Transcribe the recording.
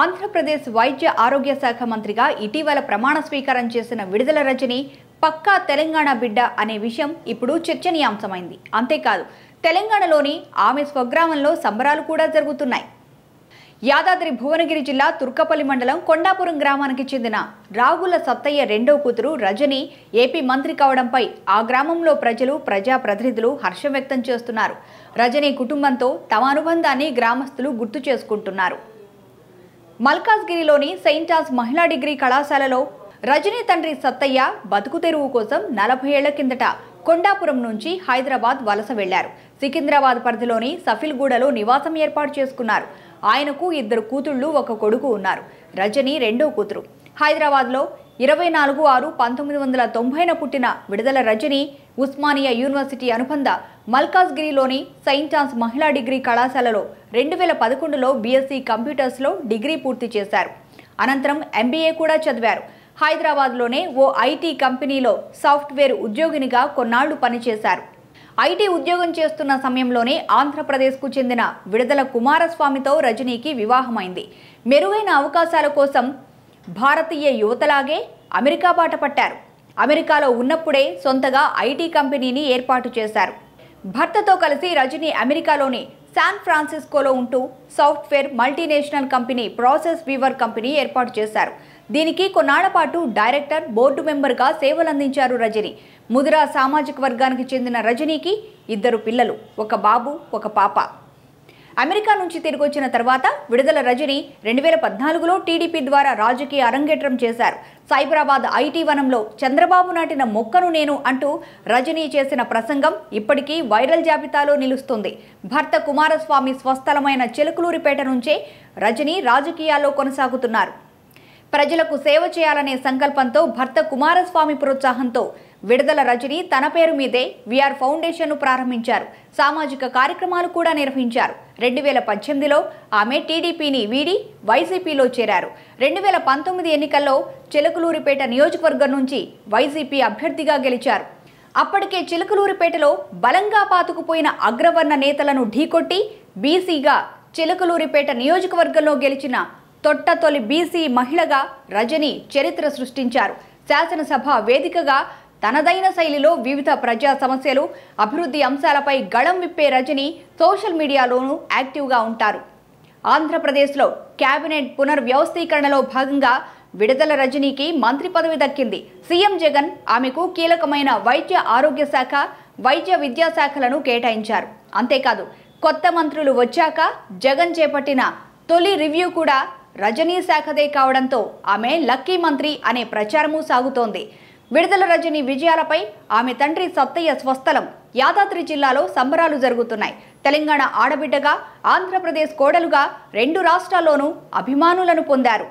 ఆంధ్రప్రదేశ్ వైద్య ఆరోగ్య శాఖ మంత్రిగా ఇటీవల ప్రమాణ స్వీకారం చేసిన విడుదల రజని పక్కా తెలంగాణ బిడ్డ అనే విషయం ఇప్పుడు చర్చనీయాంశమైంది అంతేకాదు తెలంగాణలోని ఆమె స్వగ్రామంలో సంబరాలు కూడా జరుగుతున్నాయి యాదాద్రి భువనగిరి జిల్లా తుర్కపల్లి మండలం కొండాపురం గ్రామానికి చెందిన రాగుల సత్తయ్య రెండో కూతురు రజని ఏపీ మంత్రి కావడంపై ఆ గ్రామంలో ప్రజలు ప్రజాప్రతినిధులు హర్షం వ్యక్తం చేస్తున్నారు రజని కుటుంబంతో తమ అనుబంధాన్ని గ్రామస్తులు గుర్తు చేసుకుంటున్నారు మల్కాజ్గిరిలోని సెయింటాస్ మహిళా డిగ్రీ కళాశాలలో రజనీ తండ్రి సత్తయ్య బతుకు తెరువు కోసం నలభై ఏళ్ల కిందట కొండాపురం నుంచి హైదరాబాద్ వలస వెళ్లారు సికింద్రాబాద్ పరిధిలోని సఫిల్గూడలో నివాసం ఏర్పాటు చేసుకున్నారు ఆయనకు ఇద్దరు కూతుళ్లు ఒక కొడుకు ఉన్నారు రజని రెండో కూతురు హైదరాబాద్లో ఇరవై నాలుగు ఆరు పంతొమ్మిది వందల తొంభైన పుట్టిన విడుదల రజని ఉస్మానియా యూనివర్సిటీ అనుబంధ మల్కాజ్గిరిలోని సెయింట్ జాన్స్ మహిళా డిగ్రీ కళాశాలలో రెండు వేల పదకొండులో బీఎస్సీ కంప్యూటర్స్లో డిగ్రీ పూర్తి చేశారు అనంతరం ఎంబీఏ కూడా చదివారు హైదరాబాద్లోనే ఓ ఐటీ కంపెనీలో సాఫ్ట్వేర్ ఉద్యోగినిగా కొన్నాళ్లు పనిచేశారు ఐటీ ఉద్యోగం చేస్తున్న సమయంలోనే ఆంధ్రప్రదేశ్కు చెందిన విడుదల కుమారస్వామితో రజనీకి వివాహమైంది మెరుగైన అవకాశాల కోసం భారతీయ యువతలాగే అమెరికా బాట పట్టారు అమెరికాలో ఉన్నప్పుడే సొంతగా ఐటీ కంపెనీని ఏర్పాటు చేశారు భర్తతో కలిసి రజని అమెరికాలోని శాన్ ఫ్రాన్సిస్కోలో ఉంటూ software multinational company process weaver company ఏర్పాటు చేశారు దీనికి కొన్నాళ్ల పాటు డైరెక్టర్ బోర్డు మెంబర్గా సేవలందించారు రజని ముదిరా సామాజిక వర్గానికి చెందిన రజనీకి ఇద్దరు పిల్లలు ఒక బాబు ఒక పాప అమెరికా నుంచి తిరిగి వచ్చిన తర్వాత విడుదల రజని రెండు వేల పద్నాలుగులో టీడీపీ ద్వారా రాజకీయ అరంగేట్రం చేశారు సైబరాబాద్ ఐటీ వనంలో చంద్రబాబు నాటిన మొక్కను నేను అంటూ రజనీ చేసిన ప్రసంగం ఇప్పటికీ వైరల్ జాబితాలో నిలుస్తుంది భర్త కుమారస్వామి స్వస్థలమైన చిలకలూరిపేట నుంచే రజనీ రాజకీయాల్లో కొనసాగుతున్నారు ప్రజలకు సేవ చేయాలనే సంకల్పంతో భర్త కుమారస్వామి ప్రోత్సాహంతో విడుదల రజని తన పేరు మీదే విఆర్ ఫౌండేషన్ను ప్రారంభించారు సామాజిక కార్యక్రమాలు కూడా నిర్వహించారు రెండు వేల పద్దెనిమిదిలో ఆమె టీడీపీని వీడి వైసీపీలో చేరారు రెండు వేల పంతొమ్మిది ఎన్నికల్లో చిలకలూరిపేట నియోజకవర్గం నుంచి వైసీపీ అభ్యర్థిగా గెలిచారు అప్పటికే చిలకలూరిపేటలో బలంగా పాతుకుపోయిన అగ్రవర్ణ నేతలను ఢీకొట్టి బీసీగా చిలకలూరిపేట నియోజకవర్గంలో గెలిచిన తొట్ట తొలి బీసీ మహిళగా రజని చరిత్ర సృష్టించారు శాసనసభ వేదికగా తనదైన శైలిలో వివిధ ప్రజా సమస్యలు అభివృద్ధి అంశాలపై గళం విప్పే రజని సోషల్ మీడియాలోనూ యాక్టివ్గా ఉంటారు ఆంధ్రప్రదేశ్లో కేబినెట్ పునర్వ్యవస్థీకరణలో భాగంగా విడుదల రజనీకి మంత్రి పదవి దక్కింది సీఎం జగన్ ఆమెకు కీలకమైన వైద్య ఆరోగ్య శాఖ వైద్య విద్యాశాఖలను కేటాయించారు అంతేకాదు కొత్త మంత్రులు వచ్చాక జగన్ చేపట్టిన తొలి రివ్యూ కూడా రజనీ శాఖదే కావడంతో ఆమె లక్కీ మంత్రి అనే ప్రచారము సాగుతోంది విడుదల రజని విజయాలపై ఆమె తండ్రి సత్తయ్య స్వస్థలం యాదాద్రి జిల్లాలో సంబరాలు జరుగుతున్నాయి తెలంగాణ ఆడబిడ్డగా ఆంధ్రప్రదేశ్ కోడలుగా రెండు రాష్ట్రాల్లోనూ అభిమానులను పొందారు